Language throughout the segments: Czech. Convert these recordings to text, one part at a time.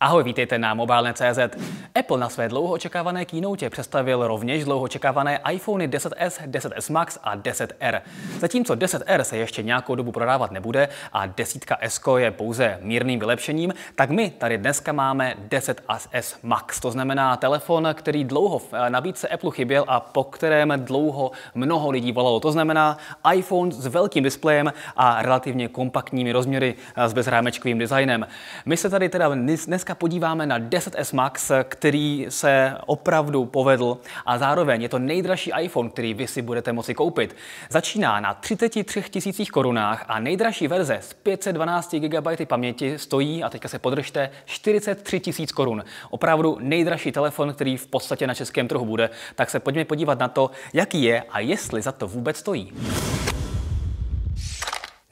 Ahoj, vítejte na mobilne.cz. Apple na své dlouho očekávané kínoutě představil rovněž dlouho očekávané iPhony 10s, 10s Max a 10R. Zatímco 10R se ještě nějakou dobu prodávat nebude a desítka S je pouze mírným vylepšením, tak my tady dneska máme 10s Max, to znamená telefon, který dlouho v eh, nabídce Apple chyběl a po kterém dlouho mnoho lidí volalo. To znamená iPhone s velkým displejem a relativně kompaktními rozměry eh, s bezrámečkovým designem. My se tady teda dneska dneska podíváme na 10S Max, který se opravdu povedl a zároveň je to nejdražší iPhone, který vy si budete moci koupit. Začíná na 33 tisících korunách a nejdražší verze s 512 GB paměti stojí, a teďka se podržte, 43 tisíc korun. Opravdu nejdražší telefon, který v podstatě na českém trhu bude, tak se pojďme podívat na to, jaký je a jestli za to vůbec stojí.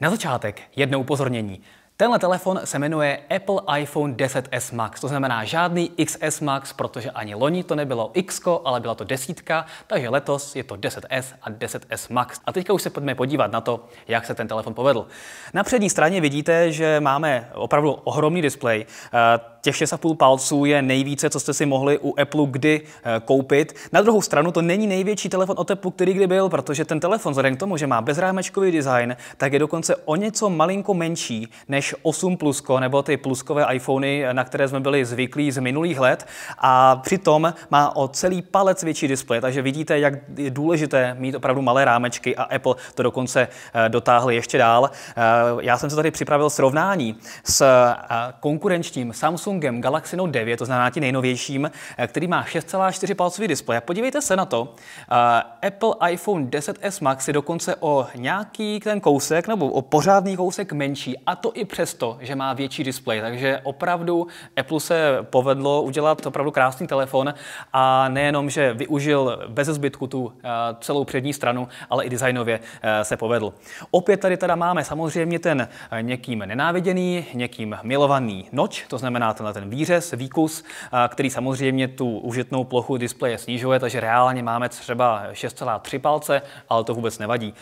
Na začátek jedno upozornění. Tenhle telefon se jmenuje Apple iPhone 10s Max, to znamená žádný XS Max, protože ani loni to nebylo X, ale byla to desítka, takže letos je to 10s a 10s Max. A teďka už se pojďme podívat na to, jak se ten telefon povedl. Na přední straně vidíte, že máme opravdu ohromný displej. Eh, těch 6,5 palců je nejvíce, co jste si mohli u Apple kdy eh, koupit. Na druhou stranu to není největší telefon od Apple, který kdy byl, protože ten telefon vzhledem k tomu, že má bezrámečkový design, tak je dokonce o něco malinko menší než než 8 Plusko nebo ty pluskové iPhony, na které jsme byli zvyklí z minulých let. A přitom má o celý palec větší displej, takže vidíte, jak je důležité mít opravdu malé rámečky a Apple to dokonce eh, dotáhl ještě dál. Eh, já jsem se tady připravil srovnání s eh, konkurenčním Samsungem Galaxy Note 9, to znamená tím nejnovějším, který má 6,4 palcový displej. Podívejte se na to. Apple iPhone 10s Max je dokonce o nějaký ten kousek nebo o pořádný kousek menší, a to i při přesto, že má větší displej. Takže opravdu Apple se povedlo udělat opravdu krásný telefon a nejenom, že využil bez zbytku tu eh, celou přední stranu, ale i designově eh, se povedl. Opět tady teda máme samozřejmě ten eh, někým nenáviděný, někým milovaný noč, to znamená tenhle ten výřez, výkus, který samozřejmě tu užitnou plochu displeje snižuje, takže reálně máme třeba 6,3 palce, ale to vůbec nevadí.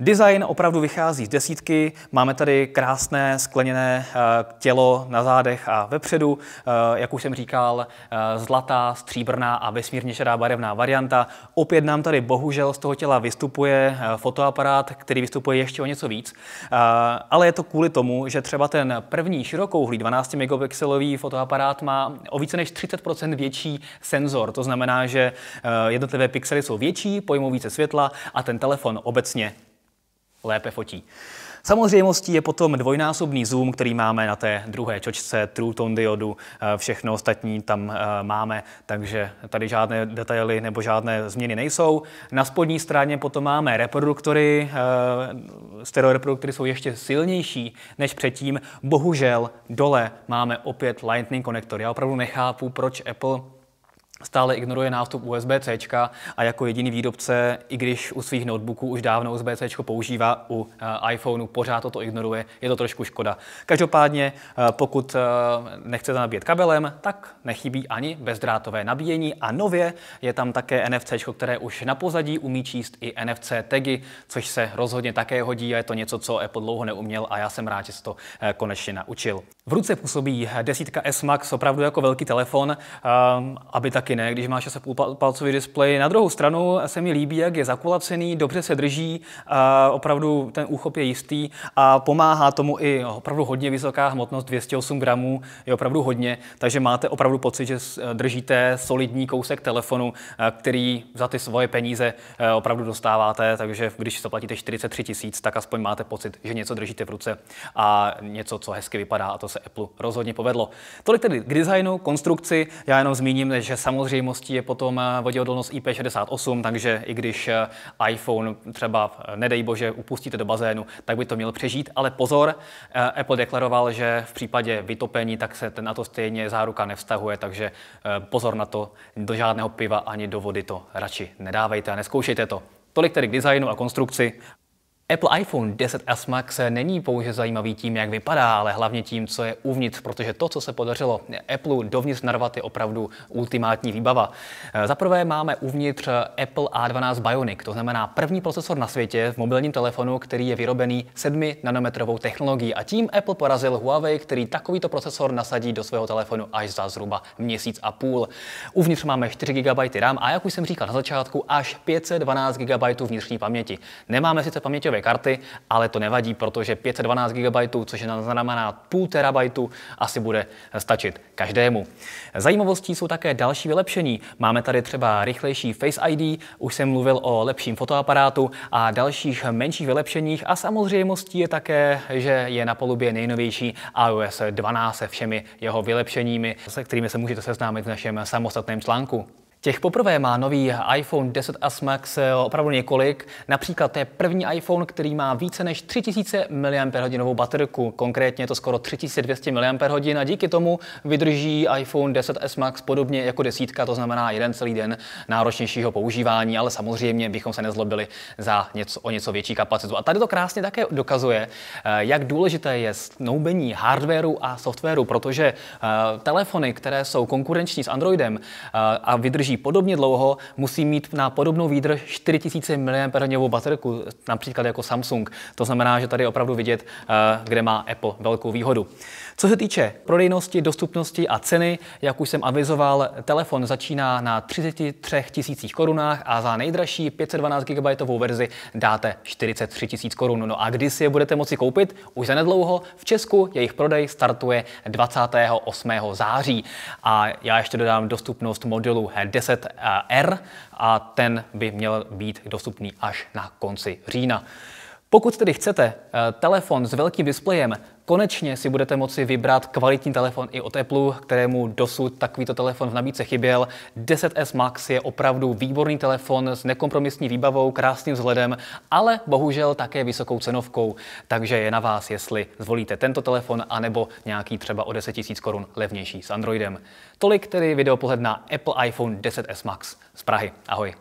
Design opravdu vychází z desítky, máme tady krásné sklené skloněné eh, tělo na zádech a vepředu. Eh, jak už jsem říkal, eh, zlatá, stříbrná a vesmírně šedá barevná varianta. Opět nám tady bohužel z toho těla vystupuje fotoaparát, který vystupuje ještě o něco víc. Ale je to kvůli tomu, že třeba ten první širokouhlý 12 megapixelový fotoaparát má o více než 30% větší senzor. To znamená, že jednotlivé pixely jsou větší, pojmou více světla a ten telefon obecně lépe fotí. Samozřejmostí je potom dvojnásobný zoom, který máme na té druhé čočce, True Tone diodu, eh, všechno ostatní tam eh, máme, takže tady žádné detaily nebo žádné změny nejsou. Na spodní straně potom máme reproduktory, eh, stereoreproduktory jsou ještě silnější než předtím. Bohužel dole máme opět Lightning konektor. Já opravdu nechápu, proč Apple stále ignoruje nástup USB-C a jako jediný výrobce, i když u svých notebooků už dávno USB-C používá, u eh, iPhoneu pořád toto ignoruje, je to trošku škoda. Každopádně, eh, pokud eh, nechcete nabíjet kabelem, tak nechybí ani bezdrátové nabíjení a nově je tam také NFC, které už na pozadí umí číst i NFC tagy, což se rozhodně také hodí a je to něco, co Apple dlouho neuměl a já jsem rád, že se to konečně naučil. V ruce působí desítka S Max opravdu jako velký telefon, aby tak taky ne, když má půl palcový displej. Na druhou stranu se mi líbí, jak je zakulacený, dobře se drží, opravdu ten úchop je jistý a pomáhá tomu i opravdu hodně vysoká hmotnost, 208 gramů je opravdu hodně, takže máte opravdu pocit, že eh, držíte solidní kousek telefonu, eh, který za ty svoje peníze eh, opravdu dostáváte, takže když zaplatíte 43 tisíc, tak aspoň máte pocit, že něco držíte v ruce a něco, co hezky vypadá a to se Apple rozhodně povedlo. Tolik tedy k designu, konstrukci, já jenom zmíním, že sam samozřejmostí je potom eh, voděodolnost IP68, takže i když eh, iPhone třeba, eh, nedej bože, upustíte do bazénu, tak by to měl přežít. Ale pozor, Apple deklaroval, že v případě vytopení, tak se na to stejně záruka nevztahuje, takže pozor na to, do žádného piva ani do vody to radši nedávejte a neskoušejte to. Tolik tedy k designu a konstrukci Apple iPhone 10s Max není pouze zajímavý tím, jak vypadá, ale hlavně tím, co je uvnitř, protože to, co se podařilo Apple dovnitř narvat, je opravdu ultimátní výbava. Eh, za prvé máme uvnitř eh, Apple A12 Bionic, to znamená první procesor na světě v mobilním telefonu, který je vyrobený 7 nanometrovou technologií a tím Apple porazil Huawei, který takovýto procesor nasadí do svého telefonu až za zhruba měsíc a půl. Uvnitř máme 4 GB RAM a jak už jsem říkal na začátku, až 512 GB vnitřní paměti. Nemáme sice paměti klíčové karty, ale to nevadí, protože 512 GB, což je znamená půl terabajtu, asi bude stačit každému. Zajímavostí jsou také další vylepšení. Máme tady třeba rychlejší Face ID, už jsem mluvil o lepším fotoaparátu a dalších menších vylepšeních a samozřejmostí je také, že je na polubě nejnovější iOS 12 se všemi jeho vylepšeními, se kterými se můžete seznámit v našem samostatném článku. Těch poprvé má nový iPhone 10 a Max eh, opravdu několik. Například to je první iPhone, který má více než 3000 mAh baterku. Konkrétně je to skoro 3200 mAh a díky tomu vydrží iPhone 10s Max podobně jako desítka, to znamená jeden celý den náročnějšího používání, ale samozřejmě bychom se nezlobili za něco, o něco větší kapacitu. A tady to krásně také dokazuje, eh, jak důležité je snoubení hardwareu a softwaru, protože eh, telefony, které jsou konkurenční s Androidem a vydrží vydrží podobně dlouho, musí mít na podobnou výdrž 4000 mAh baterku, například jako Samsung. To znamená, že tady je opravdu vidět, eh, kde má Apple velkou výhodu. Co se týče prodejnosti, dostupnosti a ceny, jak už jsem avizoval, telefon začíná na 33 tisících korunách a za nejdražší 512 GB verzi dáte 43 tisíc korun. No a kdy si je budete moci koupit? Už zanedlouho. V Česku jejich prodej startuje 28. září. A já ještě dodám dostupnost modelu 10R eh, a ten by měl být dostupný až na konci října. Pokud tedy chcete eh, telefon s velkým displejem, konečně si budete moci vybrat kvalitní telefon i od Apple, kterému dosud takovýto telefon v nabídce chyběl. 10S Max je opravdu výborný telefon s nekompromisní výbavou, krásným vzhledem, ale bohužel také vysokou cenovkou. Takže je na vás, jestli zvolíte tento telefon anebo nějaký třeba o 10 000 korun levnější s Androidem. Tolik tedy videopohled na Apple iPhone 10S Max z Prahy. Ahoj.